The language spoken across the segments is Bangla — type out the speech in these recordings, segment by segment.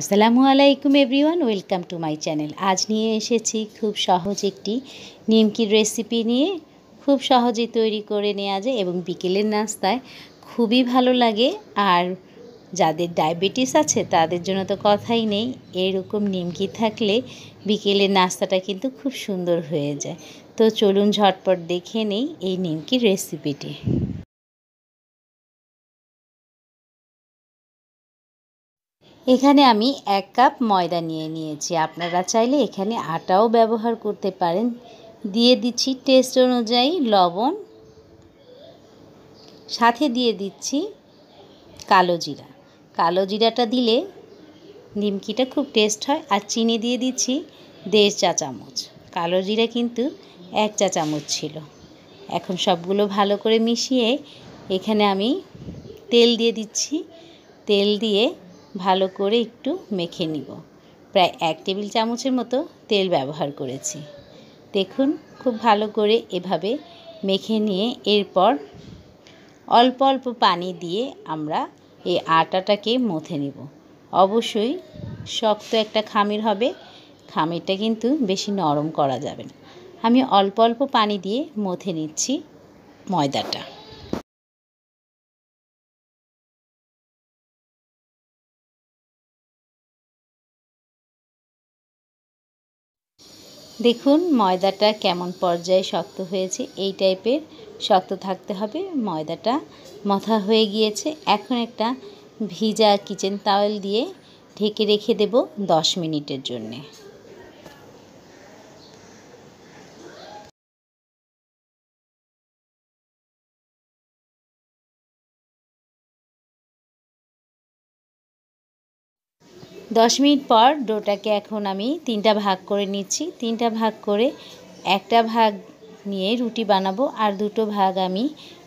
আসসালামু আলাইকুম everyone welcome to my channel আজ নিয়ে এসেছি খুব সহজ একটি নিমকির রেসিপি নিয়ে খুব সহজেই তৈরি করে নেওয়া যায় এবং বিকেলের নাস্তায় খুবই ভালো লাগে আর যাদের ডায়াবেটিস আছে তাদের জন্য তো কথাই নেই এরকম নিমকি থাকলে বিকেলের নাস্তাটা কিন্তু খুব সুন্দর হয়ে যায় তো চলুন ঝটপট দেখে নেই এই নিমকির রেসিপিটি এখানে আমি এক কাপ ময়দা নিয়ে নিয়েছি আপনারা চাইলে এখানে আটাও ব্যবহার করতে পারেন দিয়ে দিচ্ছি টেস্ট অনুযায়ী লবণ সাথে দিয়ে দিচ্ছি কালো জিরা কালো জিরাটা দিলে নিমকিটা খুব টেস্ট হয় আর চিনি দিয়ে দিচ্ছি দেড় চা চামচ কালো জিরা কিন্তু এক চা চামচ ছিল এখন সবগুলো ভালো করে মিশিয়ে এখানে আমি তেল দিয়ে দিচ্ছি তেল দিয়ে ভালো করে একটু মেখে নিব প্রায় এক টেবিল চামচের মতো তেল ব্যবহার করেছি দেখুন খুব ভালো করে এভাবে মেখে নিয়ে এরপর অল্প অল্প পানি দিয়ে আমরা এই আটাটাকে মথে নিব অবশ্যই শক্ত একটা খামির হবে খামিরটা কিন্তু বেশি নরম করা যাবে না আমি অল্প অল্প পানি দিয়ে মথে নিচ্ছি ময়দাটা দেখুন ময়দাটা কেমন পর্যায়ে শক্ত হয়েছে এই টাইপের শক্ত থাকতে হবে ময়দাটা মথা হয়ে গিয়েছে এখন একটা ভিজা কিচেন তাওয়েল দিয়ে ঢেকে রেখে দেব দশ মিনিটের জন্যে দশ মিনিট পর ডোটাকে এখন আমি তিনটা ভাগ করে নিচ্ছি তিনটা ভাগ করে একটা ভাগ নিয়ে রুটি বানাবো আর দুটো ভাগ আমি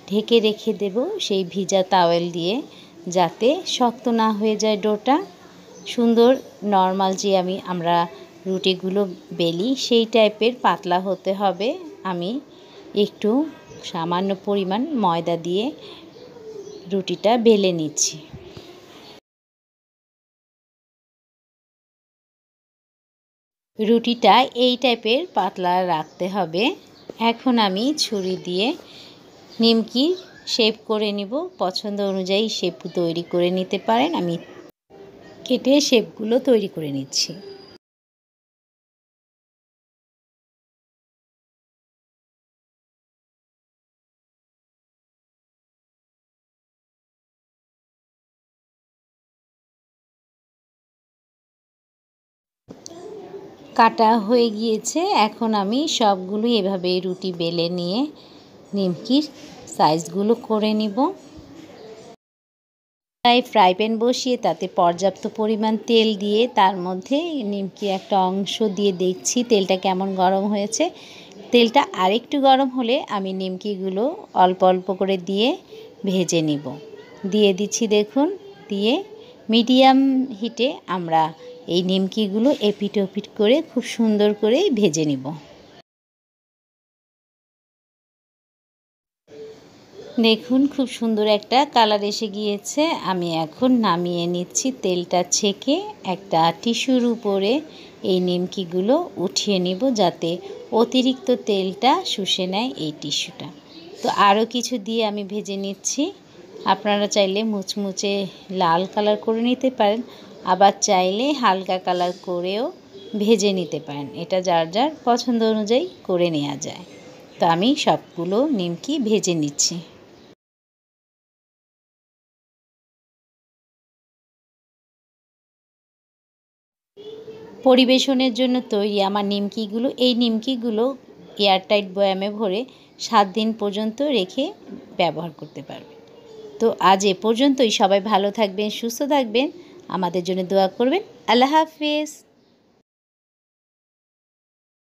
ঢেকে রেখে দেব সেই ভিজা তাওয়েল দিয়ে যাতে শক্ত না হয়ে যায় ডোটা সুন্দর নর্মাল যে আমি আমরা রুটিগুলো বেলি সেই টাইপের পাতলা হতে হবে আমি একটু সামান্য পরিমাণ ময়দা দিয়ে রুটিটা বেলে নিচ্ছি রুটিটা এই টাইপের পাতলা রাখতে হবে এখন আমি ছুরি দিয়ে নিমকি শেপ করে নিব পছন্দ অনুযায়ী শেপ তৈরি করে নিতে পারেন আমি কেটে শেপগুলো তৈরি করে নিচ্ছি কাটা হয়ে গিয়েছে এখন আমি সবগুলো এভাবে রুটি বেলে নিয়ে নিমকির সাইজগুলো করে নিব তাই ফ্রাই প্যান বসিয়ে তাতে পর্যাপ্ত পরিমাণ তেল দিয়ে তার মধ্যে নিমকি একটা অংশ দিয়ে দেখছি তেলটা কেমন গরম হয়েছে তেলটা আরেকটু গরম হলে আমি নিমকিগুলো অল্প অল্প করে দিয়ে ভেজে নিব দিয়ে দিচ্ছি দেখুন দিয়ে মিডিয়াম হিটে আমরা এই নিমকিগুলো এপিট ওপিট করে খুব সুন্দর করে ভেজে নিব দেখুন খুব সুন্দর একটা কালার এসে গিয়েছে আমি এখন নামিয়ে নিচ্ছি তেলটা ছেঁকে একটা টিস্যুর উপরে এই নিমকিগুলো উঠিয়ে নিব যাতে অতিরিক্ত তেলটা শুষে নেয় এই টিস্যুটা তো আরও কিছু দিয়ে আমি ভেজে নিচ্ছি আপনারা চাইলে মুচমুচে লাল কালার করে নিতে পারেন আবার চাইলে হালকা কালার করেও ভেজে নিতে পারেন এটা যার যার পছন্দ অনুযায়ী করে নেওয়া যায় তো আমি সবগুলো নিমকি ভেজে নিচ্ছি পরিবেশনের জন্য তৈরি আমার নিমকিগুলো এই নিমকিগুলো এয়ারটাইট বয়ামে ভরে সাত দিন পর্যন্ত রেখে ব্যবহার করতে পারবেন তো আজ এ পর্যন্তই সবাই ভালো থাকবেন সুস্থ থাকবেন আমাদের জন্য দোয়া করবেন আল্লাহ হাফিজ